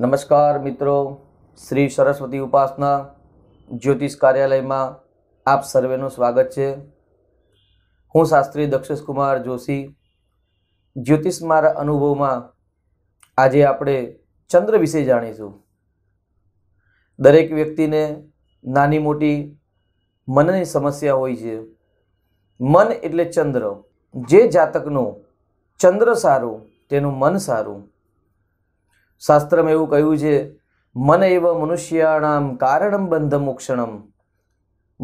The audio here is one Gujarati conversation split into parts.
નમસ્કાર મિત્રો શ્રી સરસ્વતી ઉપાસના જ્યોતિષ કાર્યાલયમાં આપ સર્વેનું સ્વાગત છે હું શાસ્ત્રી દક્ષેશકુમાર જોશી જ્યોતિષ મારા અનુભવમાં આજે આપણે ચંદ્ર વિશે જાણીશું દરેક વ્યક્તિને નાની મોટી મનની સમસ્યા હોય છે મન એટલે ચંદ્ર જે જાતકનું ચંદ્ર સારું તેનું મન સારું શાસ્ત્રમાં એવું કહ્યું છે મન એવ મનુષ્યાણામ કારણમ બંધ મોક્ષણમ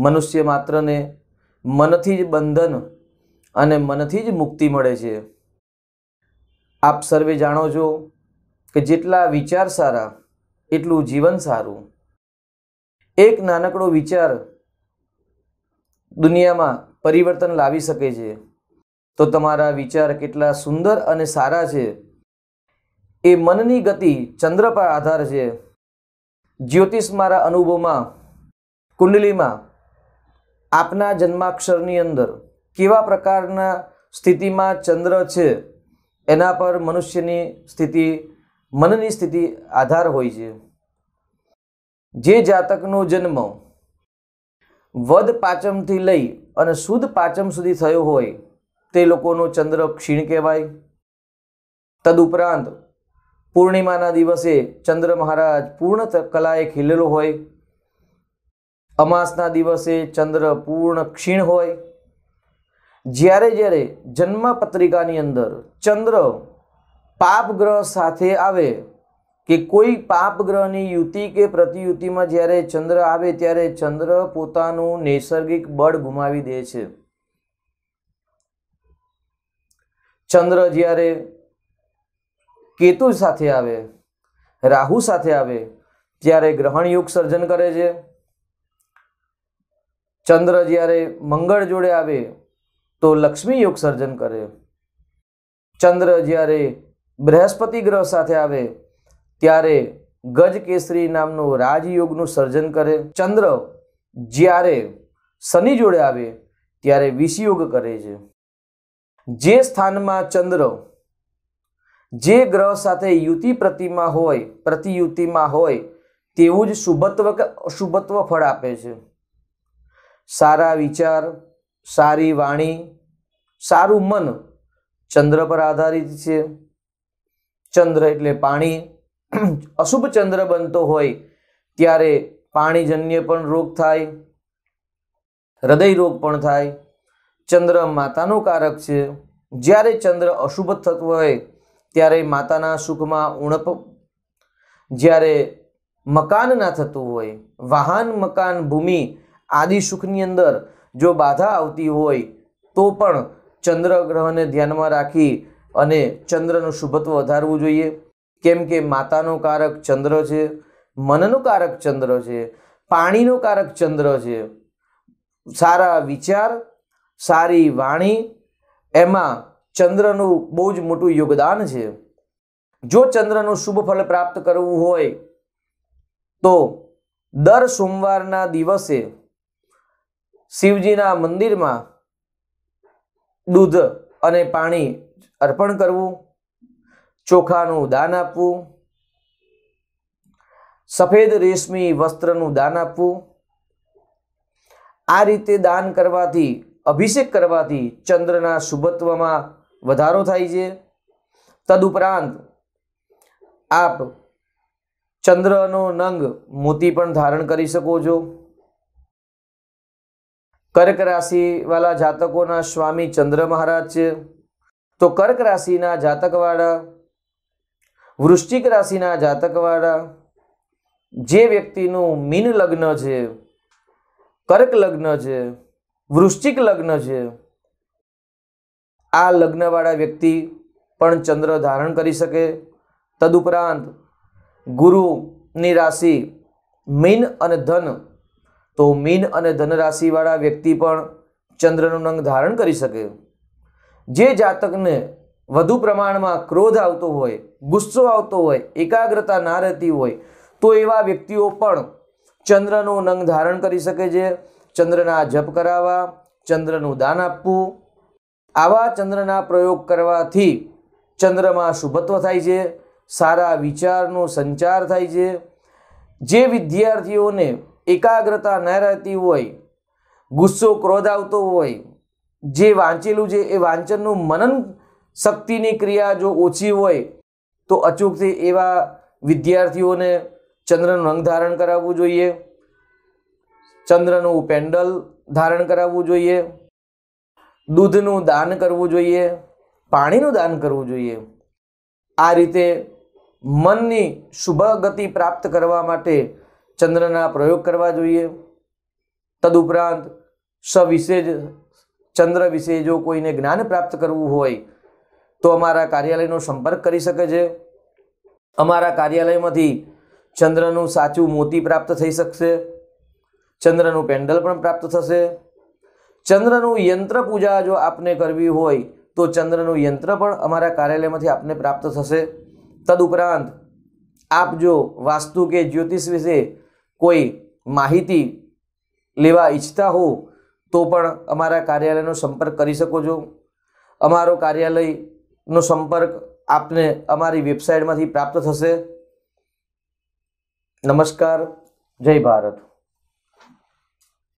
મનુષ્ય માત્રને મનથી જ બંધન અને મનથી જ મુક્તિ મળે છે આપ સર્વે જાણો છો કે જેટલા વિચાર સારા એટલું જીવન સારું એક નાનકડો વિચાર દુનિયામાં પરિવર્તન લાવી શકે છે તો તમારા વિચાર કેટલા સુંદર અને સારા છે એ મનની ગતિ ચંદ્ર પર આધાર છે જ્યોતિષ મારા અનુભવમાં કુંડલીમાં આપના જન્માક્ષરની અંદર કેવા પ્રકારના સ્થિતિમાં ચંદ્ર છે એના પર મનુષ્યની સ્થિતિ મનની સ્થિતિ આધાર હોય છે જે જાતકનો જન્મ વધ પાચમથી લઈ અને શુદ્ધ પાચમ સુધી થયો હોય તે લોકોનો ચંદ્ર ક્ષીણ કહેવાય તદુપરાંત પૂર્ણિમાના દિવસે ચંદ્ર મહારાજ પૂર્ણ કલાએ ખીલેલો હોય અમાસના દિવસે ચંદ્ર પૂર્ણ ક્ષીણ હોય જ્યારે જ્યારે જન્મ પત્રિકાની અંદર ચંદ્ર પાપ ગ્રહ સાથે આવે કે કોઈ પાપગ્રહની ગ્રહની યુતિ કે પ્રતિયુતિમાં જ્યારે ચંદ્ર આવે ત્યારે ચંદ્ર પોતાનું નૈસર્ગિક બળ ગુમાવી દે છે ચંદ્ર જ્યારે કેતુ સાથે આવે રાહુ સાથે આવે ત્યારે ગ્રહણ યુગ સર્જન કરે છે ચંદ્ર જ્યારે મંગળ જોડે આવે તો લક્ષ્મી યોગ સર્જન કરે ચંદ્ર જ્યારે બૃહસ્પતિ ગ્રહ સાથે આવે ત્યારે ગજ કેસરી નામનું રાજયોગનું સર્જન કરે ચંદ્ર જ્યારે શનિ જોડે આવે ત્યારે વિષયોગ કરે છે જે સ્થાનમાં ચંદ્ર જે ગ્રહ સાથે યુતિ પ્રતિમા હોય પ્રતિયુતિમાં હોય તેવું જ શુભત્વ કે અશુભત્વ ફળ આપે છે સારા વિચાર સારી વાણી સારું મન ચંદ્ર પર આધારિત છે ચંદ્ર એટલે પાણી અશુભ ચંદ્ર બનતો હોય ત્યારે પાણીજન્ય પણ રોગ થાય હૃદય રોગ પણ થાય ચંદ્ર માતાનું કારક છે જ્યારે ચંદ્ર અશુભ થતું હોય ત્યારે માતાના સુખમાં ઉણપ જ્યારે મકાન ના થતું હોય વાહન મકાન ભૂમિ આદિ સુખની અંદર જો બાધા આવતી હોય તો પણ ચંદ્ર ગ્રહને ધ્યાનમાં રાખી અને ચંદ્રનું શુભત્વ વધારવું જોઈએ કેમ કે માતાનો કારક ચંદ્ર છે મનનો કારક ચંદ્ર છે પાણીનો કારક ચંદ્ર છે સારા વિચાર સારી વાણી એમાં ચંદ્રનું બહુ જ મોટું યોગદાન છે જો ચંદ્રનું શુભ ફળ પ્રાપ્ત કરવું હોય તો દર સોમવારના દિવસે શિવજીના મંદિરમાં દૂધ અને પાણી અર્પણ કરવું ચોખાનું દાન આપવું સફેદ રેશમી વસ્ત્રનું દાન આપવું આ રીતે દાન કરવાથી અભિષેક કરવાથી ચંદ્રના શુભત્વમાં વધારો થાય છે તદુપરાંત આપ ચંદ્રનો નંગ મોતી પણ ધારણ કરી શકો છો કર્ક રાશિવાળા જાતકોના સ્વામી ચંદ્ર મહારાજ છે તો કર્ક રાશિના જાતકવાળા વૃશ્ચિક રાશિના જાતકવાળા જે વ્યક્તિનું મીન લગ્ન છે કર્ક લગ્ન છે વૃશ્ચિક લગ્ન છે આ લગ્નવાળા વ્યક્તિ પણ ચંદ્ર ધારણ કરી શકે તદુપરાંત ગુરુની રાશિ મીન અને ધન તો મીન અને ધન રાશિવાળા વ્યક્તિ પણ ચંદ્રનું રંગ ધારણ કરી શકે જે જાતકને વધુ પ્રમાણમાં ક્રોધ આવતો હોય ગુસ્સો આવતો હોય એકાગ્રતા ના રહેતી હોય તો એવા વ્યક્તિઓ પણ ચંદ્રનું રંગ ધારણ કરી શકે છે ચંદ્રના જપ કરાવવા ચંદ્રનું દાન આપવું આવા ચંદ્રના પ્રયોગ કરવાથી ચંદ્રમાં શુભત્વ થાય છે સારા વિચારનો સંચાર થાય છે જે વિદ્યાર્થીઓને એકાગ્રતા ન રહેતી હોય ગુસ્સો ક્રોધ આવતો હોય જે વાંચેલું છે એ વાંચનનું મનન શક્તિની ક્રિયા જો ઓછી હોય તો અચૂકથી એવા વિદ્યાર્થીઓને ચંદ્રનું રંગ ધારણ કરાવવું જોઈએ ચંદ્રનું પેન્ડલ ધારણ કરાવવું જોઈએ દૂધનું દાન કરવું જોઈએ પાણીનું દાન કરવું જોઈએ આ રીતે મનની શુભ ગતિ પ્રાપ્ત કરવા માટે ચંદ્રના પ્રયોગ કરવા જોઈએ તદુપરાંત સવિશે જ ચંદ્ર વિશે જો કોઈને જ્ઞાન પ્રાપ્ત કરવું હોય તો અમારા કાર્યાલયનો સંપર્ક કરી શકે છે અમારા કાર્યાલયમાંથી ચંદ્રનું સાચું મોતી પ્રાપ્ત થઈ શકશે ચંદ્રનું પેન્ડલ પણ પ્રાપ્ત થશે ચંદ્રનું યંત્ર પૂજા જો આપને કરવી હોય તો ચંદ્રનું યંત્ર પણ અમારા કાર્યાલયમાંથી આપને પ્રાપ્ત થશે તદુપરાંત આપ જો વાસ્તુ કે જ્યોતિષ વિશે કોઈ માહિતી લેવા ઈચ્છતા હો તો પણ અમારા કાર્યાલયનો સંપર્ક કરી શકો છો અમારો કાર્યાલયનો સંપર્ક આપને અમારી વેબસાઇટમાંથી પ્રાપ્ત થશે નમસ્કાર જય ભારત